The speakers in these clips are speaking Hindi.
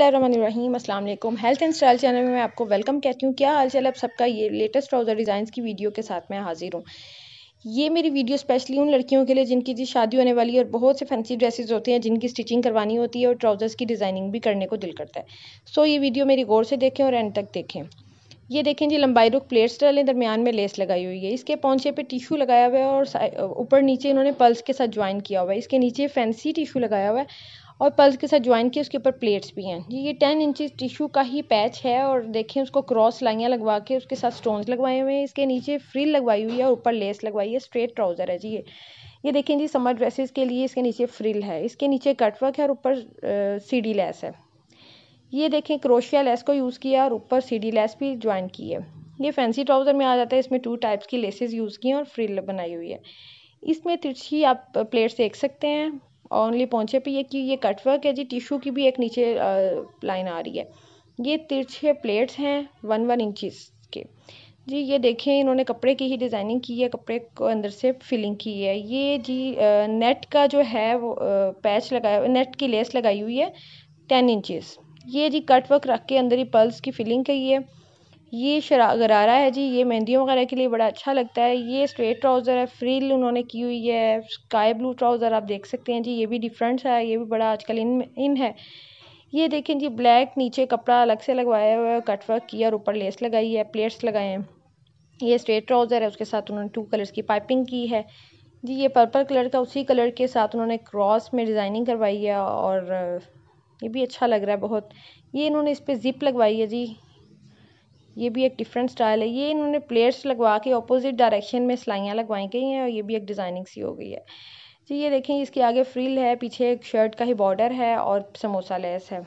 रहीम अस्सलाम वालेकुम हेल्थ एंड स्टाइल चैनल में मैं आपको वेलकम कहती हूँ क्या हाल चाल आप सबका ये लेटेस्ट ट्राउज़र डिज़ाइंस की वीडियो के साथ मैं हाजिर हूँ ये मेरी वीडियो स्पेशली उन लड़कियों के लिए जिनकी जी शादी होने वाली है और बहुत से फैंसी ड्रेसेस होते हैं जिनकी स्टिचिंग करवानी होती है और ट्राउज़र्स की डिज़ाइनिंग भी करने को दिल करता है सो ये वीडियो मेरी गौर से देखें और एंड तक देखें ये देखें जी लंबाई रुख प्लेट्स डालें दरमियान में लेस लगाई हुई है इसके पौचे पे टिशू लगाया हुआ है और ऊपर नीचे इन्होंने पल्स के साथ ज्वाइन किया हुआ है इसके नीचे फैंसी टिशू लगाया हुआ है और पल्स के साथ ज्वाइन किया उसके ऊपर प्लेट्स भी हैं ये टेन इंचज टिशू का ही पैच है और देखें उसको क्रॉस लाइयाँ लगवा के उसके साथ स्टोन्स लगवाए हुए हैं इसके नीचे फ्रिल लगवाई हुई है और ऊपर लेस लगवाई है स्ट्रेट ट्राउज़र है जी ये ये देखें जी समर ड्रेसेस के लिए इसके नीचे फ्रिल है इसके नीचे कटवर्क है और ऊपर डी लेस है ये देखें क्रोशिया लेस को यूज़ किया और ऊपर डी लेस भी ज्वाइन की है ये फैंसी ट्राउज़र में आ जाता है इसमें टू टाइप्स की लेसेस यूज़ की हैं और फ्रिल बनाई हुई है इसमें तिरछी आप प्लेट्स देख सकते हैं ओनली पहुँचे पे ये कि ये कटवर्क है जी टिशू की भी एक नीचे लाइन आ रही है ये तिरछे प्लेट्स हैं वन वन इंचिस के जी ये देखें इन्होंने कपड़े की ही डिज़ाइनिंग की है कपड़े को अंदर से फिलिंग की है ये जी नेट का जो है वो पैच लगाया नेट की लेस लगाई हुई है टेन इंचेस ये जी कटवर्क रख के अंदर ही पर्ल्स की फिलिंग की है ये शरा गरारा है जी ये मेहंदियों वगैरह के लिए बड़ा अच्छा लगता है ये स्ट्रेट ट्राउज़र है फ्रील उन्होंने की हुई है स्काई ब्लू ट्राउज़र आप देख सकते हैं जी ये भी डिफरेंट है ये भी बड़ा आजकल इन इन है ये देखें जी ब्लैक नीचे कपड़ा अलग से लगवाया हुआ है कट वर्क किया और ऊपर लेस लगाई है प्लेट्स लगाए हैं ये स्ट्रेट ट्राउज़र है उसके साथ उन्होंने टू कलर्स की पाइपिंग की है जी ये पर्पल कलर का उसी कलर के साथ उन्होंने क्रॉस में डिज़ाइनिंग करवाई है और ये भी अच्छा लग रहा है बहुत ये इन्होंने इस पर ज़िप लगवाई है जी ये भी एक डिफरेंट स्टाइल है ये इन्होंने प्लेयर्स लगवा के अपोजिट डायरेक्शन में सिलाइयाँ लगवाई गई हैं और ये भी एक डिज़ाइनिंग सी हो गई है जी ये देखें इसके आगे फ्रिल है पीछे एक शर्ट का ही बॉर्डर है और समोसा लेस है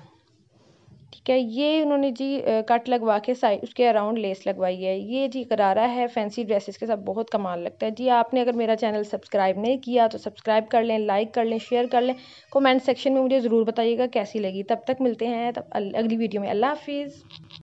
ठीक है ये उन्होंने जी कट लगवा के साइड उसके अराउंड लेस लगवाई है ये जी करारा है फैंसी ड्रेसेस के साथ बहुत कमाल लगता है जी आपने अगर मेरा चैनल सब्सक्राइब नहीं किया तो सब्सक्राइब कर लें लाइक कर लें शेयर कर लें कमेंट सेक्शन में मुझे ज़रूर बताइएगा कैसी लगी तब तक मिलते हैं तब अगली वीडियो में अल्लाह हाफिज़